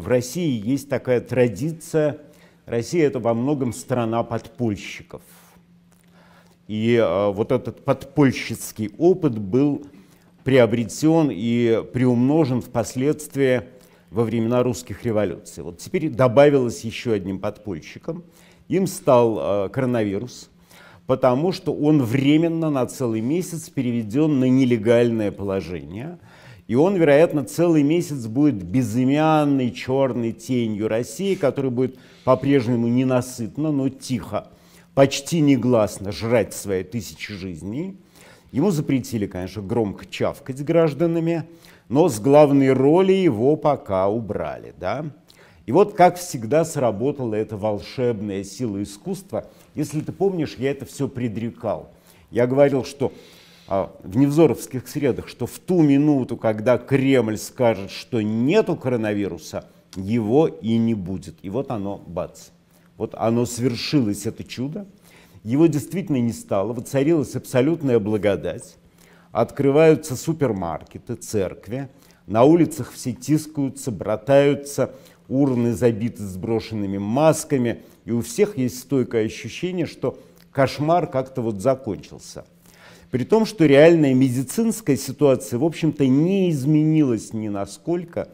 в России есть такая традиция. Россия – это во многом страна подпольщиков. И э, вот этот подпольщицкий опыт был приобретен и приумножен впоследствии во времена русских революций. Вот теперь добавилось еще одним подпольщиком. Им стал э, коронавирус, потому что он временно на целый месяц переведен на нелегальное положение – и он, вероятно, целый месяц будет безымянной черной тенью России, которая будет по-прежнему ненасытно, но тихо, почти негласно жрать свои тысячи жизней. Ему запретили, конечно, громко чавкать с гражданами, но с главной роли его пока убрали. Да? И вот, как всегда, сработала эта волшебная сила искусства. Если ты помнишь, я это все предрекал. Я говорил, что а в невзоровских средах, что в ту минуту, когда Кремль скажет, что нету коронавируса, его и не будет. И вот оно, бац. Вот оно свершилось, это чудо. Его действительно не стало, воцарилась абсолютная благодать. Открываются супермаркеты, церкви, на улицах все тискаются, братаются, урны забиты сброшенными масками, и у всех есть стойкое ощущение, что кошмар как-то вот закончился – при том, что реальная медицинская ситуация, в общем-то, не изменилась ни насколько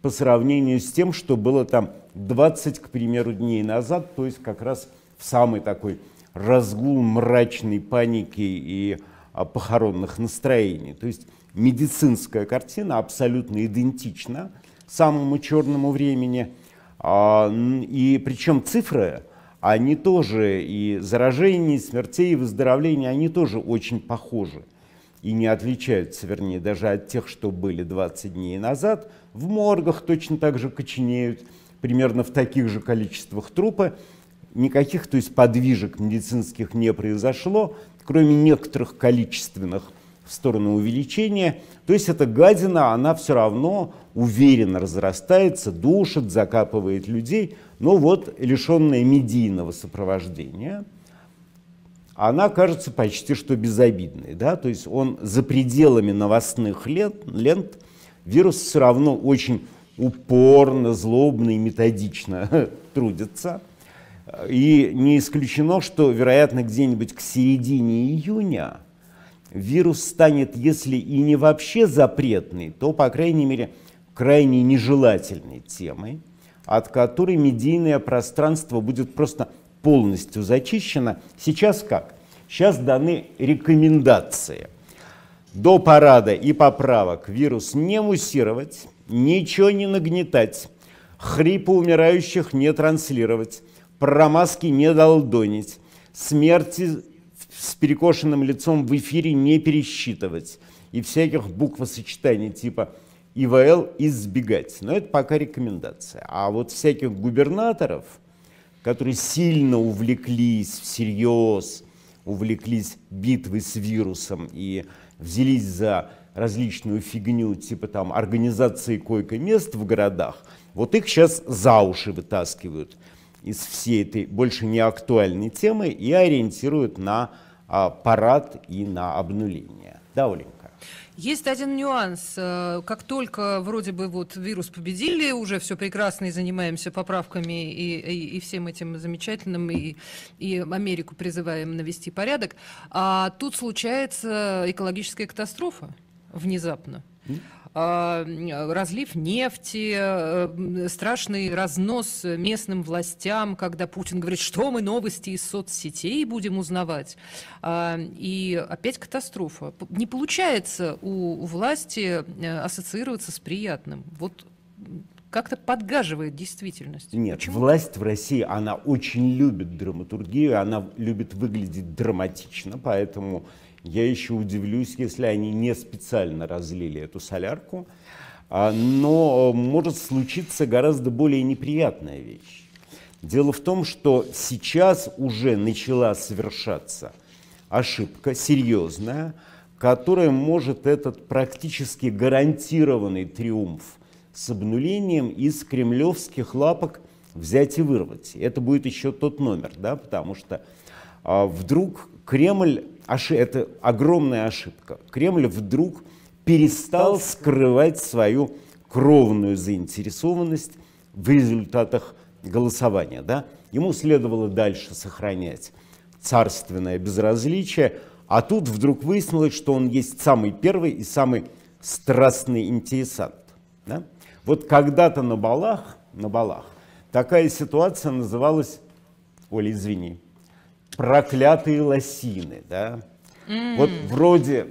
по сравнению с тем, что было там 20, к примеру, дней назад, то есть как раз в самый такой разгул мрачной паники и а, похоронных настроений. То есть медицинская картина абсолютно идентична самому черному времени. А, и причем цифры они тоже и заражение, и смертей, и выздоровление, они тоже очень похожи и не отличаются, вернее, даже от тех, что были 20 дней назад. В моргах точно так же коченеют примерно в таких же количествах трупы. Никаких, то есть подвижек медицинских не произошло, кроме некоторых количественных в сторону увеличения. То есть эта гадина, она все равно уверенно разрастается, душит, закапывает людей. Но вот лишенная медийного сопровождения, она кажется почти что безобидной. Да? То есть он за пределами новостных лент, лент вирус все равно очень упорно, злобно и методично трудится. И не исключено, что, вероятно, где-нибудь к середине июня – вирус станет, если и не вообще запретной, то, по крайней мере, крайне нежелательной темой, от которой медийное пространство будет просто полностью зачищено. Сейчас как? Сейчас даны рекомендации. До парада и поправок вирус не муссировать, ничего не нагнетать, хрипы умирающих не транслировать, про маски не долдонить, смерти с перекошенным лицом в эфире не пересчитывать и всяких буквосочетаний типа ИВЛ избегать. Но это пока рекомендация. А вот всяких губернаторов, которые сильно увлеклись всерьез, увлеклись битвой с вирусом и взялись за различную фигню, типа там организации койко-мест в городах, вот их сейчас за уши вытаскивают из всей этой больше не актуальной темы и ориентируют на а, парад и на обнуление. Да, Оленька? Есть один нюанс. Э, как только вроде бы вот вирус победили, уже все прекрасно и занимаемся поправками и, и, и всем этим замечательным, и, и Америку призываем навести порядок, а тут случается экологическая катастрофа внезапно. А, разлив нефти, э, страшный разнос местным властям, когда Путин говорит, что мы новости из соцсетей будем узнавать. А, и опять катастрофа. Не получается у власти э, ассоциироваться с приятным. Вот как-то подгаживает действительность. Нет, Почему? власть в России, она очень любит драматургию, она любит выглядеть драматично, поэтому я еще удивлюсь, если они не специально разлили эту солярку. А, но э, может случиться гораздо более неприятная вещь. Дело в том, что сейчас уже начала совершаться ошибка серьезная, которая может этот практически гарантированный триумф с обнулением из кремлевских лапок взять и вырвать. Это будет еще тот номер, да, потому что а, вдруг Кремль ошиб... это огромная ошибка. Кремль вдруг перестал скрывать свою кровную заинтересованность в результатах голосования. Да? Ему следовало дальше сохранять царственное безразличие, а тут вдруг выяснилось, что он есть самый первый и самый страстный интересант. Да? Вот когда-то на балах, на балах такая ситуация называлась, Оля, извини, проклятые лосины, да. Mm. Вот вроде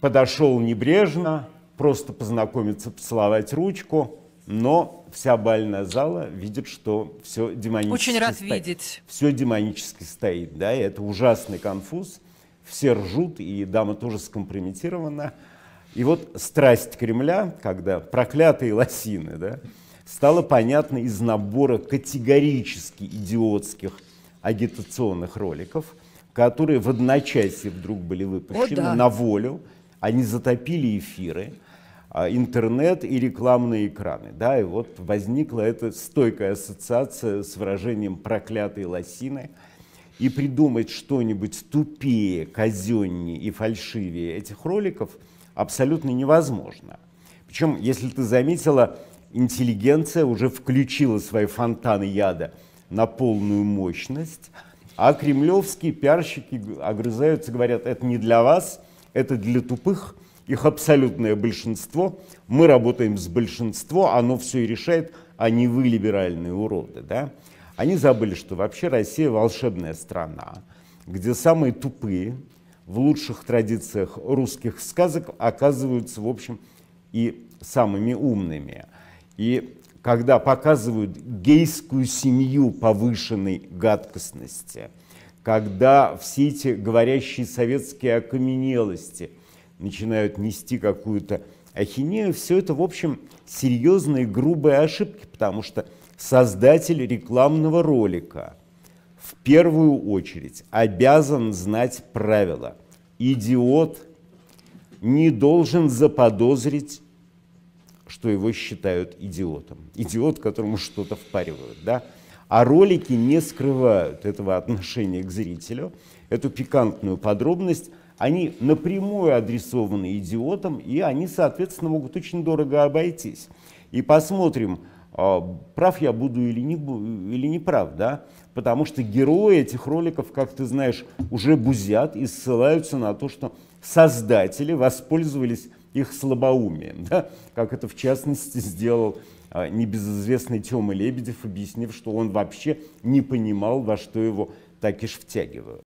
подошел небрежно, просто познакомиться, поцеловать ручку, но вся бальная зала видит, что все демонически Очень рад стоит. видеть. Все демонически стоит, да, и это ужасный конфуз. Все ржут, и дама тоже скомпрометирована. И вот страсть Кремля, когда проклятые лосины, да, стало понятно из набора категорически идиотских агитационных роликов, которые в одночасье вдруг были выпущены О, да. на волю. Они затопили эфиры, а, интернет и рекламные экраны. Да, и вот возникла эта стойкая ассоциация с выражением «проклятые лосины». И придумать что-нибудь тупее, казеннее и фальшивее этих роликов абсолютно невозможно. Причем, если ты заметила, интеллигенция уже включила свои фонтаны яда – на полную мощность, а кремлевские пиарщики огрызаются, говорят, это не для вас, это для тупых, их абсолютное большинство, мы работаем с большинством, оно все и решает, а не вы либеральные уроды. Да? Они забыли, что вообще Россия волшебная страна, где самые тупые, в лучших традициях русских сказок оказываются, в общем, и самыми умными. И когда показывают гейскую семью повышенной гадкостности, когда все эти говорящие советские окаменелости начинают нести какую-то ахинею, все это, в общем, серьезные грубые ошибки, потому что создатель рекламного ролика в первую очередь обязан знать правила. Идиот не должен заподозрить что его считают идиотом. Идиот, которому что-то впаривают. Да? А ролики не скрывают этого отношения к зрителю, эту пикантную подробность. Они напрямую адресованы идиотам, и они, соответственно, могут очень дорого обойтись. И посмотрим, а, прав я буду или не, или не прав, да? Потому что герои этих роликов, как ты знаешь, уже бузят и ссылаются на то, что создатели воспользовались их слабоумием, да? как это в частности сделал а, небезызвестный Тёма Лебедев, объяснив, что он вообще не понимал, во что его так ж втягивают.